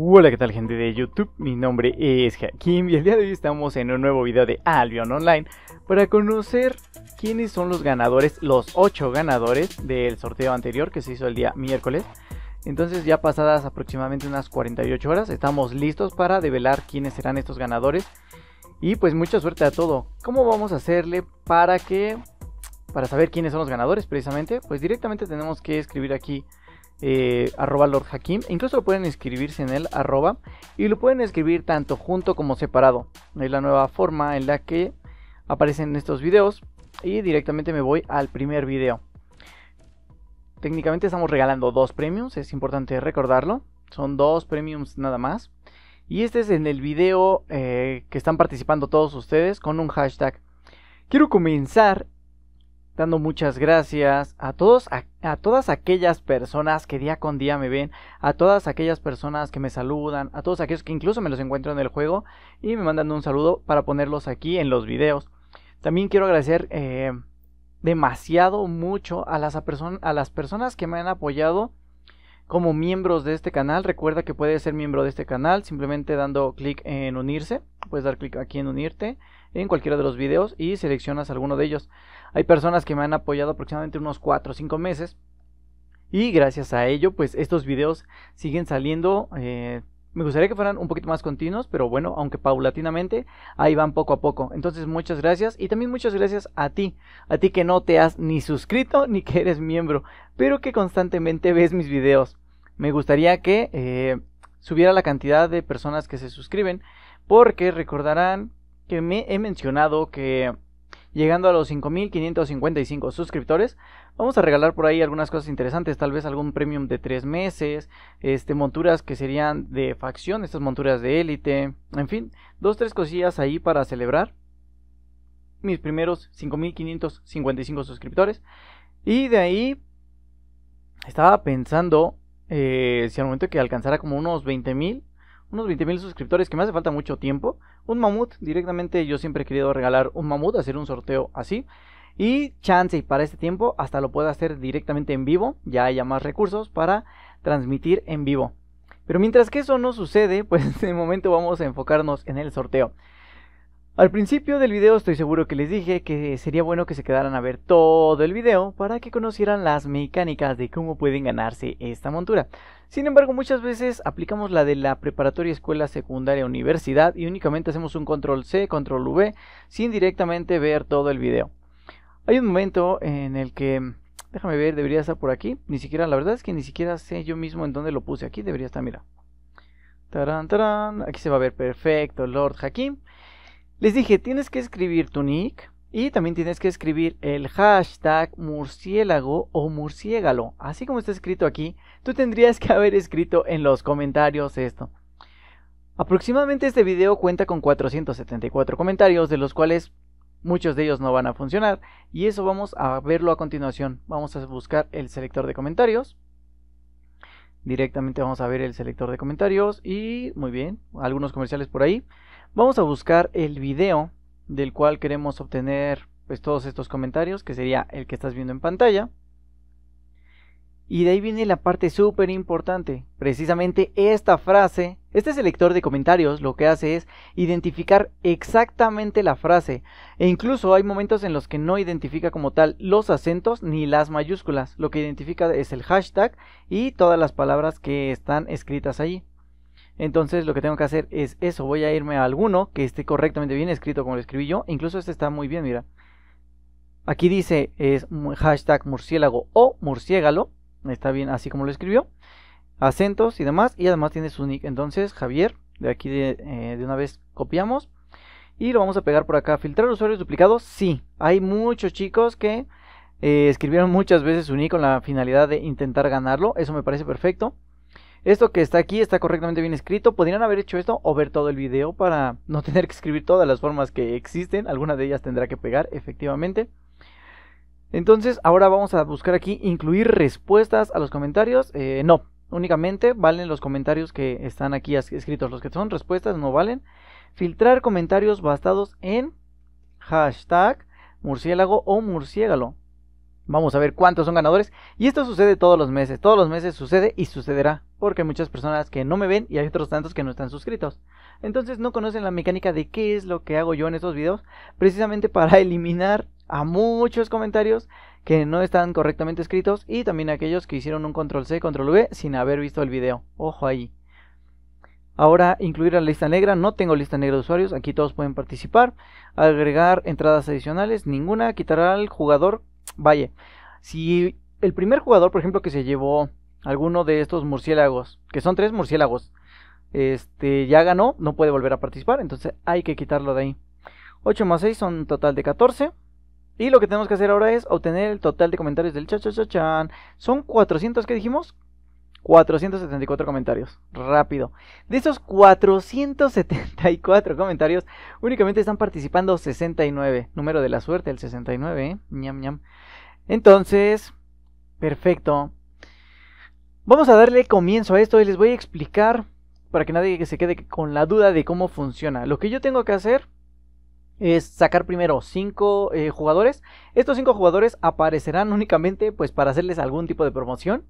Hola, ¿qué tal gente de YouTube? Mi nombre es Hakim y el día de hoy estamos en un nuevo video de Albion Online para conocer quiénes son los ganadores, los 8 ganadores del sorteo anterior que se hizo el día miércoles. Entonces ya pasadas aproximadamente unas 48 horas estamos listos para develar quiénes serán estos ganadores y pues mucha suerte a todo. ¿Cómo vamos a hacerle para que para saber quiénes son los ganadores precisamente? Pues directamente tenemos que escribir aquí eh, arroba Lord Hakim. Incluso pueden escribirse en el arroba y lo pueden escribir tanto junto como separado. Es la nueva forma en la que aparecen estos videos y directamente me voy al primer video. Técnicamente estamos regalando dos premiums, es importante recordarlo. Son dos premiums nada más. Y este es en el video eh, que están participando todos ustedes con un hashtag. Quiero comenzar dando muchas gracias a todos a, todas aquellas personas que día con día me ven, a todas aquellas personas que me saludan, a todos aquellos que incluso me los encuentro en el juego y me mandan un saludo para ponerlos aquí en los videos. También quiero agradecer eh, demasiado mucho a las, a las personas que me han apoyado como miembros de este canal. Recuerda que puedes ser miembro de este canal simplemente dando clic en unirse. Puedes dar clic aquí en unirte en cualquiera de los videos y seleccionas alguno de ellos. Hay personas que me han apoyado aproximadamente unos 4 o 5 meses. Y gracias a ello, pues estos videos siguen saliendo eh, me gustaría que fueran un poquito más continuos, pero bueno, aunque paulatinamente, ahí van poco a poco. Entonces, muchas gracias y también muchas gracias a ti, a ti que no te has ni suscrito ni que eres miembro, pero que constantemente ves mis videos. Me gustaría que eh, subiera la cantidad de personas que se suscriben, porque recordarán que me he mencionado que llegando a los 5.555 suscriptores, Vamos a regalar por ahí algunas cosas interesantes, tal vez algún premium de tres meses, este, monturas que serían de facción, estas monturas de élite, en fin, dos, tres cosillas ahí para celebrar mis primeros 5.555 suscriptores. Y de ahí estaba pensando eh, si al momento que alcanzara como unos 20.000, unos 20.000 suscriptores, que me hace falta mucho tiempo, un mamut, directamente yo siempre he querido regalar un mamut, hacer un sorteo así. Y chance para este tiempo hasta lo pueda hacer directamente en vivo, ya haya más recursos para transmitir en vivo. Pero mientras que eso no sucede, pues de momento vamos a enfocarnos en el sorteo. Al principio del video estoy seguro que les dije que sería bueno que se quedaran a ver todo el video para que conocieran las mecánicas de cómo pueden ganarse esta montura. Sin embargo, muchas veces aplicamos la de la preparatoria, escuela, secundaria, universidad y únicamente hacemos un control C, control V sin directamente ver todo el video. Hay un momento en el que, déjame ver, debería estar por aquí. Ni siquiera, la verdad es que ni siquiera sé yo mismo en dónde lo puse. Aquí debería estar, mira. Tarán, tarán. Aquí se va a ver perfecto, Lord Hakim. Les dije, tienes que escribir tu nick y también tienes que escribir el hashtag murciélago o murciégalo. Así como está escrito aquí, tú tendrías que haber escrito en los comentarios esto. Aproximadamente este video cuenta con 474 comentarios, de los cuales muchos de ellos no van a funcionar y eso vamos a verlo a continuación. Vamos a buscar el selector de comentarios. Directamente vamos a ver el selector de comentarios y muy bien, algunos comerciales por ahí. Vamos a buscar el video del cual queremos obtener pues todos estos comentarios, que sería el que estás viendo en pantalla. Y de ahí viene la parte súper importante. Precisamente esta frase, este selector de comentarios lo que hace es identificar exactamente la frase. E incluso hay momentos en los que no identifica como tal los acentos ni las mayúsculas. Lo que identifica es el hashtag y todas las palabras que están escritas allí. Entonces lo que tengo que hacer es eso. Voy a irme a alguno que esté correctamente bien escrito como lo escribí yo. Incluso este está muy bien, mira. Aquí dice es hashtag murciélago o murciégalo Está bien así como lo escribió. Acentos y demás. Y además tiene su nick. Entonces, Javier, de aquí de, eh, una vez copiamos. Y lo vamos a pegar por acá. ¿Filtrar usuarios duplicados? Sí. Hay muchos chicos que eh, escribieron muchas veces su nick con la finalidad de intentar ganarlo. Eso me parece perfecto. Esto que está aquí está correctamente bien escrito. Podrían haber hecho esto o ver todo el video para no tener que escribir todas las formas que existen. Alguna de ellas tendrá que pegar, efectivamente. Entonces, ahora vamos a buscar aquí incluir respuestas a los comentarios. Eh, no, únicamente valen los comentarios que están aquí escritos. Los que son respuestas no valen. Filtrar comentarios basados en hashtag murciélago o murciélago Vamos a ver cuántos son ganadores. Y esto sucede todos los meses. Todos los meses sucede y sucederá. Porque hay muchas personas que no me ven y hay otros tantos que no están suscritos. Entonces no conocen la mecánica de qué es lo que hago yo en estos videos. Precisamente para eliminar a muchos comentarios que no están correctamente escritos y también aquellos que hicieron un control C, control V sin haber visto el video. Ojo ahí. Ahora incluir a la lista negra, no tengo lista negra de usuarios, aquí todos pueden participar. Agregar entradas adicionales, ninguna, quitar al jugador, vaya. Si el primer jugador, por ejemplo, que se llevó alguno de estos murciélagos, que son tres murciélagos, este ya ganó, no puede volver a participar, entonces hay que quitarlo de ahí. 8 más 6 son total de 14. Y lo que tenemos que hacer ahora es obtener el total de comentarios del cha cha Son 400 que dijimos. 474 comentarios. Rápido. De esos 474 comentarios, únicamente están participando 69. Número de la suerte, el 69, ¿eh? ñam ñam. Entonces, perfecto. Vamos a darle comienzo a esto y les voy a explicar para que nadie se quede con la duda de cómo funciona. Lo que yo tengo que hacer es sacar primero 5 eh, jugadores. Estos 5 jugadores aparecerán únicamente pues para hacerles algún tipo de promoción.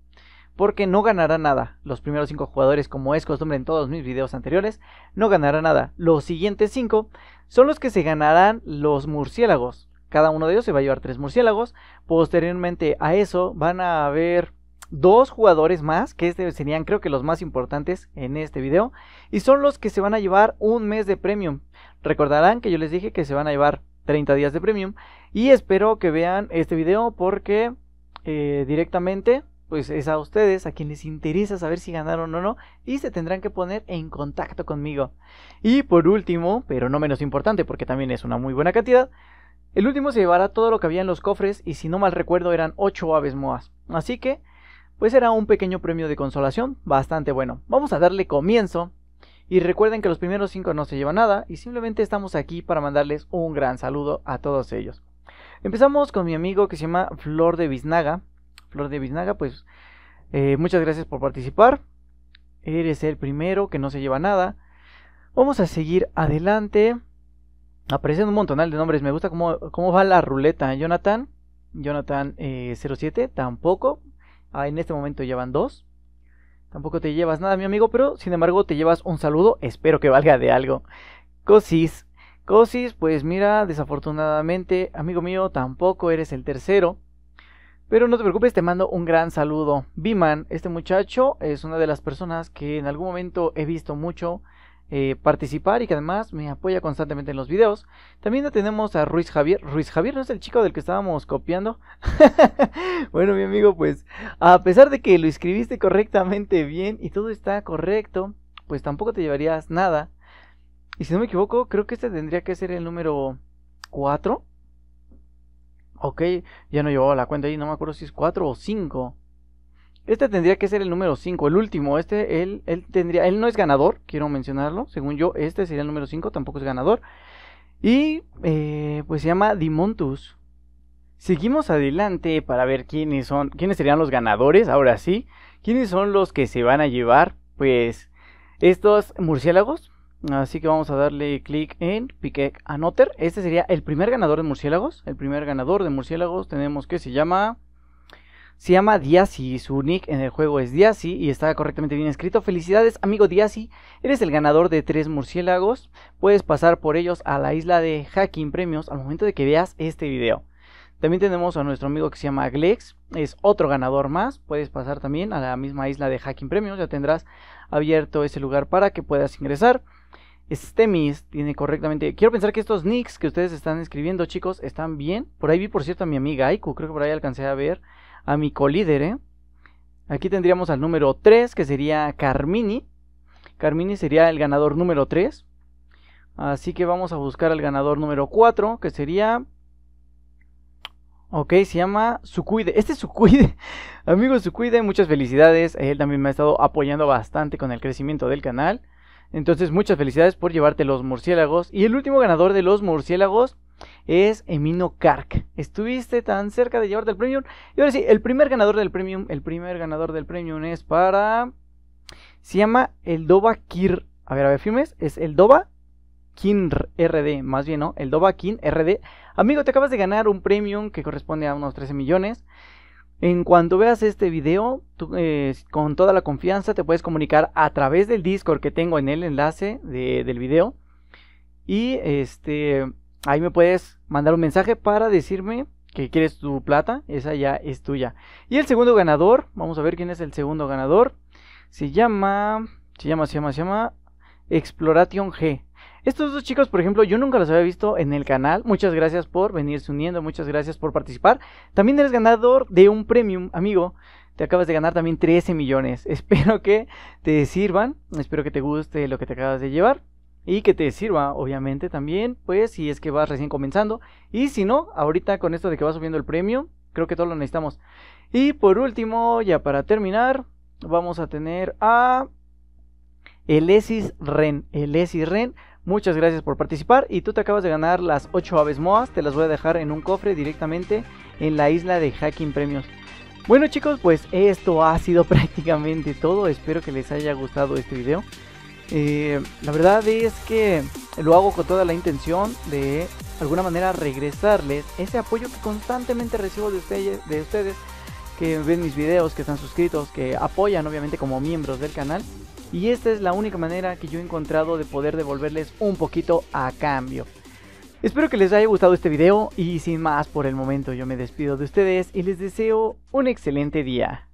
Porque no ganará nada. Los primeros 5 jugadores, como es costumbre en todos mis videos anteriores, no ganará nada. Los siguientes 5 son los que se ganarán los murciélagos. Cada uno de ellos se va a llevar 3 murciélagos. Posteriormente a eso van a haber dos jugadores más, que este serían creo que los más importantes en este video, y son los que se van a llevar un mes de premium. Recordarán que yo les dije que se van a llevar 30 días de premium y espero que vean este video porque eh, directamente pues es a ustedes a quienes les interesa saber si ganaron o no y se tendrán que poner en contacto conmigo. Y por último, pero no menos importante porque también es una muy buena cantidad, el último se llevará todo lo que había en los cofres y si no mal recuerdo eran 8 aves moas. Así que pues era un pequeño premio de consolación bastante bueno. Vamos a darle comienzo y recuerden que los primeros cinco no se llevan nada y simplemente estamos aquí para mandarles un gran saludo a todos ellos. Empezamos con mi amigo que se llama Flor de Biznaga. Flor de Biznaga, pues eh, muchas gracias por participar. Eres el primero que no se lleva nada. Vamos a seguir adelante. Aparecen un montonal de nombres. Me gusta cómo, cómo va la ruleta. Jonathan. Jonathan 07 eh, tampoco. Ah, en este momento llevan dos. Tampoco te llevas nada, mi amigo, pero sin embargo te llevas un saludo. Espero que valga de algo. Cosis. Cosis, pues mira, desafortunadamente, amigo mío, tampoco eres el tercero. Pero no te preocupes, te mando un gran saludo. Biman, este muchacho es una de las personas que en algún momento he visto mucho eh, participar y que además me apoya constantemente en los videos. También tenemos a Ruiz Javier. Ruiz Javier no es el chico del que estábamos copiando. bueno, mi amigo, pues a pesar de que lo escribiste correctamente bien y todo está correcto, pues tampoco te llevarías nada. Y si no me equivoco, creo que este tendría que ser el número 4. Ok, ya no llevaba la cuenta ahí, no me acuerdo si es 4 o 5. Este tendría que ser el número 5, el último. Este, él, él tendría, él no es ganador, quiero mencionarlo. Según yo, este sería el número 5, tampoco es ganador. Y eh, pues se llama Dimontus. Seguimos adelante para ver quiénes son, quiénes serían los ganadores, ahora sí. ¿Quiénes son los que se van a llevar? Pues estos murciélagos. Así que vamos a darle clic en Pique Anoter. Este sería el primer ganador de murciélagos. El primer ganador de murciélagos tenemos que se llama se llama y su nick en el juego es Diasi y está correctamente bien escrito. Felicidades, amigo Diasi, eres el ganador de tres murciélagos. Puedes pasar por ellos a la isla de Hacking Premios al momento de que veas este video. También tenemos a nuestro amigo que se llama Glex, es otro ganador más. Puedes pasar también a la misma isla de Hacking Premios, ya tendrás abierto ese lugar para que puedas ingresar. Stemis tiene correctamente. Quiero pensar que estos nicks que ustedes están escribiendo, chicos, están bien. Por ahí vi, por cierto, a mi amiga Aiku. Creo que por ahí alcancé a ver a mi colíder. ¿eh? Aquí tendríamos al número 3, que sería Carmini. Carmini sería el ganador número 3. Así que vamos a buscar al ganador número 4, que sería... Ok, se llama Sucuide. Este es Sucuide. Amigo Sucuide, muchas felicidades. Él también me ha estado apoyando bastante con el crecimiento del canal. Entonces, muchas felicidades por llevarte los murciélagos. Y el último ganador de los murciélagos es Emino Kark. Estuviste tan cerca de llevarte el premium. Y ahora sí, el primer ganador del premium, el primer ganador del premium es para... Se llama el Doba Kir. A ver, a ver, firmes. Es el Doba Kin RD, más bien, ¿no? El Doba Kin RD. Amigo, te acabas de ganar un premium que corresponde a unos 13 millones. En cuanto veas este video, eh, con toda la confianza te puedes comunicar a través del Discord que tengo en el enlace del video. Y este ahí me puedes mandar un mensaje para decirme que quieres tu plata, esa ya es tuya. Y el segundo ganador, vamos a ver quién es el segundo ganador. Se llama, se llama, se llama, se llama Exploration G. Estos dos chicos, por ejemplo, yo nunca los había visto en el canal. Muchas gracias por venirse uniendo, muchas gracias por participar. También eres ganador de un premium, amigo. Te acabas de ganar también 13 millones. Espero que te sirvan, espero que te guste lo que te acabas de llevar y que te sirva, obviamente, también, pues, si es que vas recién comenzando. Y si no, ahorita con esto de que vas subiendo el premio, creo que todo lo necesitamos. Y por último, ya para terminar, vamos a tener a Elesis Ren. Elesis Ren, muchas gracias por participar. Y tú te acabas de ganar las 8 aves moas, te las voy a dejar en un cofre directamente en la isla de Hacking Premios. Bueno chicos, pues esto ha sido prácticamente todo. Espero que les haya gustado este video. Eh, la verdad es que lo hago con toda la intención de, alguna manera regresarles ese apoyo que constantemente recibo de ustedes que ven mis videos, que están suscritos, que apoyan obviamente como miembros del canal. Y esta es la única manera que yo he encontrado de poder devolverles un poquito a cambio. Espero que les haya gustado este video y sin más por el momento yo me despido de ustedes y les deseo un excelente día.